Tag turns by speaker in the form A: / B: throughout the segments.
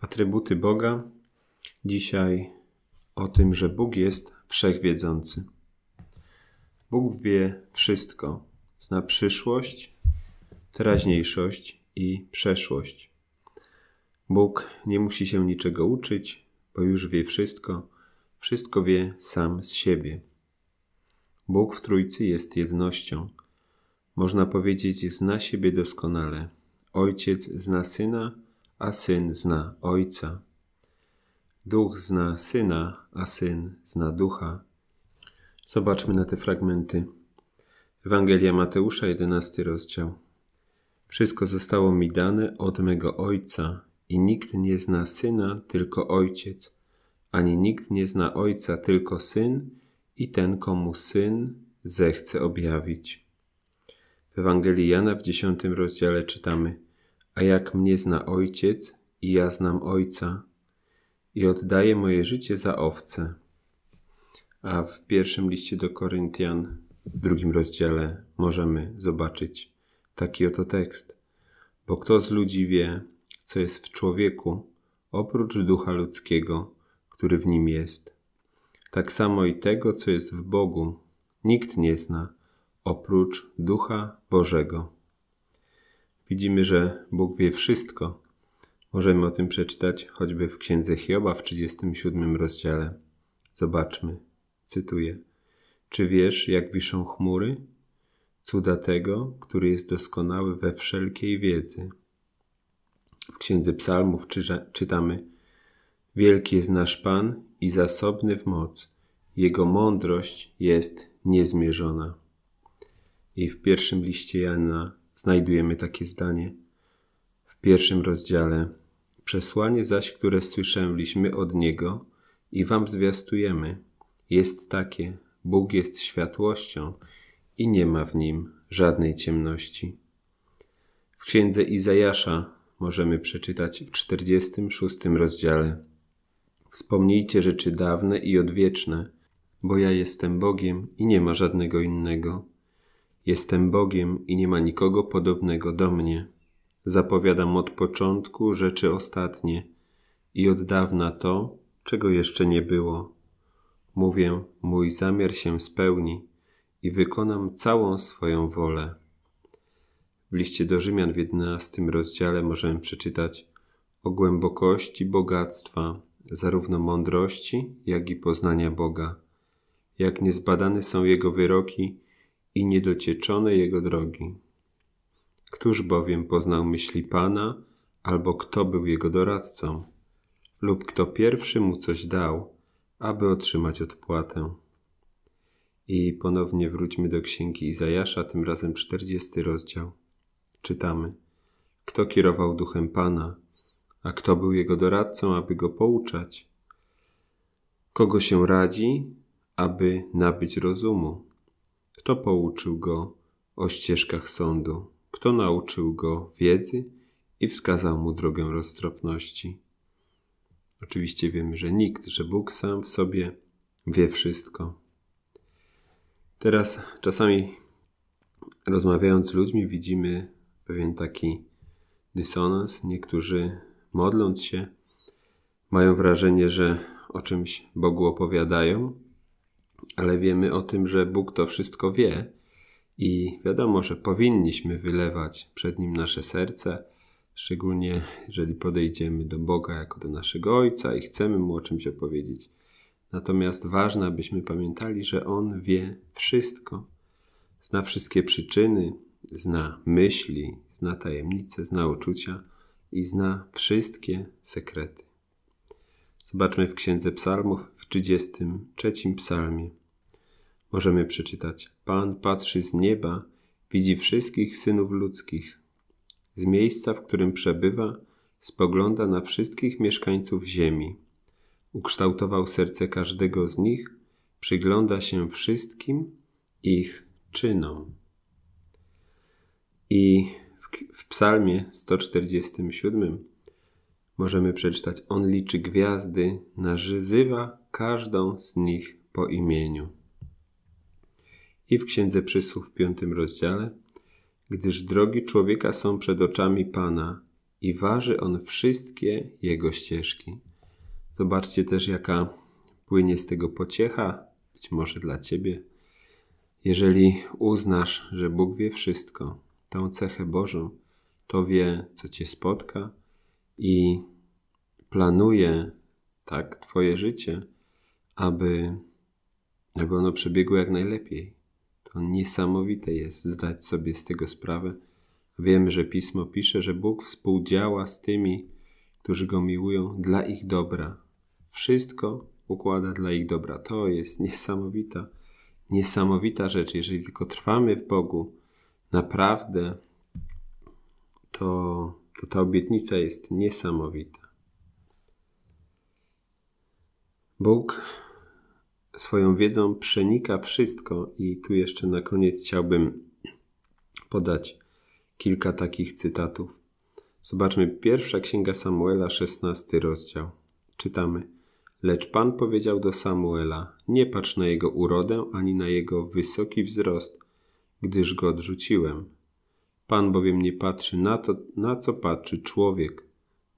A: Atrybuty Boga. Dzisiaj o tym, że Bóg jest wszechwiedzący. Bóg wie wszystko. Zna przyszłość, teraźniejszość i przeszłość. Bóg nie musi się niczego uczyć, bo już wie wszystko. Wszystko wie sam z siebie. Bóg w Trójcy jest jednością. Można powiedzieć, zna siebie doskonale. Ojciec zna syna a syn zna ojca. Duch zna syna, a syn zna ducha. Zobaczmy na te fragmenty. Ewangelia Mateusza, 11 rozdział. Wszystko zostało mi dane od mego Ojca i nikt nie zna Syna, tylko Ojciec, ani nikt nie zna Ojca, tylko Syn i ten, komu Syn zechce objawić. W Ewangelii Jana w 10 rozdziale czytamy – a jak mnie zna ojciec i ja znam ojca i oddaję moje życie za owce. A w pierwszym liście do Koryntian, w drugim rozdziale, możemy zobaczyć taki oto tekst. Bo kto z ludzi wie, co jest w człowieku, oprócz ducha ludzkiego, który w nim jest? Tak samo i tego, co jest w Bogu, nikt nie zna, oprócz ducha Bożego. Widzimy, że Bóg wie wszystko. Możemy o tym przeczytać choćby w Księdze Hioba w 37 rozdziale. Zobaczmy. Cytuję. Czy wiesz, jak wiszą chmury? Cuda tego, który jest doskonały we wszelkiej wiedzy. W Księdze Psalmów czytamy Wielki jest nasz Pan i zasobny w moc. Jego mądrość jest niezmierzona. I w pierwszym liście Jana znajdujemy takie zdanie. W pierwszym rozdziale Przesłanie zaś, które słyszeliśmy od Niego i Wam zwiastujemy, jest takie: Bóg jest światłością i nie ma w nim żadnej ciemności. W księdze Izajasza możemy przeczytać w 46 rozdziale: Wspomnijcie rzeczy dawne i odwieczne, bo ja jestem Bogiem i nie ma żadnego innego. Jestem Bogiem i nie ma nikogo podobnego do mnie. Zapowiadam od początku rzeczy ostatnie i od dawna to, czego jeszcze nie było. Mówię, mój zamiar się spełni i wykonam całą swoją wolę. W liście do Rzymian w jedenastym rozdziale możemy przeczytać o głębokości bogactwa, zarówno mądrości, jak i poznania Boga. Jak niezbadane są Jego wyroki i niedocieczone jego drogi. Któż bowiem poznał myśli Pana, albo kto był jego doradcą, lub kto pierwszy mu coś dał, aby otrzymać odpłatę. I ponownie wróćmy do księgi Izajasza, tym razem 40 rozdział. Czytamy: Kto kierował duchem Pana, a kto był jego doradcą, aby go pouczać? Kogo się radzi, aby nabyć rozumu? Kto pouczył go o ścieżkach sądu? Kto nauczył go wiedzy i wskazał mu drogę roztropności? Oczywiście wiemy, że nikt, że Bóg sam w sobie wie wszystko. Teraz czasami rozmawiając z ludźmi widzimy pewien taki dysonans. Niektórzy modląc się mają wrażenie, że o czymś Bogu opowiadają, ale wiemy o tym, że Bóg to wszystko wie i wiadomo, że powinniśmy wylewać przed Nim nasze serce, szczególnie jeżeli podejdziemy do Boga jako do naszego Ojca i chcemy Mu o czymś opowiedzieć. Natomiast ważne, abyśmy pamiętali, że On wie wszystko. Zna wszystkie przyczyny, zna myśli, zna tajemnice, zna uczucia i zna wszystkie sekrety. Zobaczmy w Księdze Psalmów w 33 psalmie możemy przeczytać: Pan patrzy z nieba, widzi wszystkich synów ludzkich. Z miejsca, w którym przebywa, spogląda na wszystkich mieszkańców ziemi. Ukształtował serce każdego z nich, przygląda się wszystkim ich czynom. I w, Psalmie 147 możemy przeczytać: On liczy gwiazdy, nazywa każdą z nich po imieniu i w Księdze Przysłów w piątym rozdziale, gdyż drogi człowieka są przed oczami Pana i waży on wszystkie jego ścieżki. Zobaczcie też, jaka płynie z tego pociecha, być może dla ciebie. Jeżeli uznasz, że Bóg wie wszystko, tą cechę Bożą, to wie, co cię spotka i planuje tak twoje życie, aby, aby ono przebiegło jak najlepiej. To niesamowite jest zdać sobie z tego sprawę. Wiemy, że pismo pisze, że Bóg współdziała z tymi, którzy go miłują dla ich dobra. Wszystko układa dla ich dobra. To jest niesamowita, niesamowita rzecz. Jeżeli tylko trwamy w Bogu, naprawdę, to, to ta obietnica jest niesamowita. Bóg swoją wiedzą przenika wszystko, i tu jeszcze na koniec chciałbym podać kilka takich cytatów. Zobaczmy pierwsza księga Samuela, 16 rozdział. Czytamy. Lecz Pan powiedział do Samuela: Nie patrz na jego urodę ani na jego wysoki wzrost, gdyż go odrzuciłem. Pan bowiem nie patrzy na to, na co patrzy człowiek,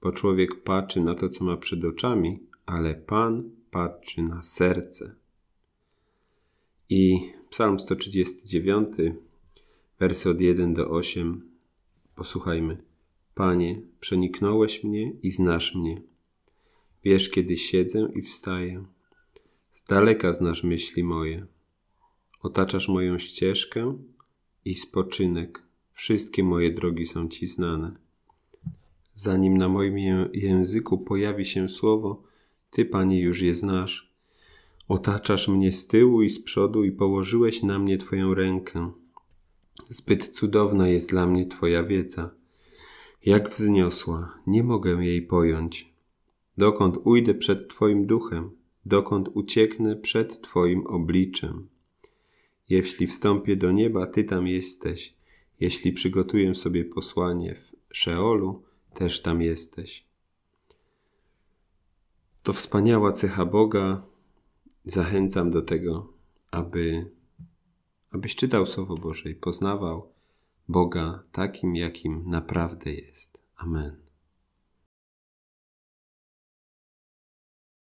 A: bo człowiek patrzy na to, co ma przed oczami, ale Pan patrzy na serce. I Psalm 139, wersy od 1 do 8. Posłuchajmy. Panie, przeniknąłeś mnie i znasz mnie. Wiesz, kiedy siedzę i wstaję. Z daleka znasz myśli moje. Otaczasz moją ścieżkę i spoczynek. Wszystkie moje drogi są Ci znane. Zanim na moim języku pojawi się słowo, Ty, Panie, już je znasz Otaczasz mnie z tyłu i z przodu i położyłeś na mnie Twoją rękę. Zbyt cudowna jest dla mnie Twoja wiedza. Jak wzniosła, nie mogę jej pojąć. Dokąd ujdę przed Twoim duchem, dokąd ucieknę przed Twoim obliczem. Jeśli wstąpię do nieba, Ty tam jesteś. Jeśli przygotuję sobie posłanie w Szeolu, też tam jesteś. To wspaniała cecha Boga, zachęcam do tego, aby, abyś czytał Słowo Boże i poznawał Boga takim, jakim naprawdę jest. Amen.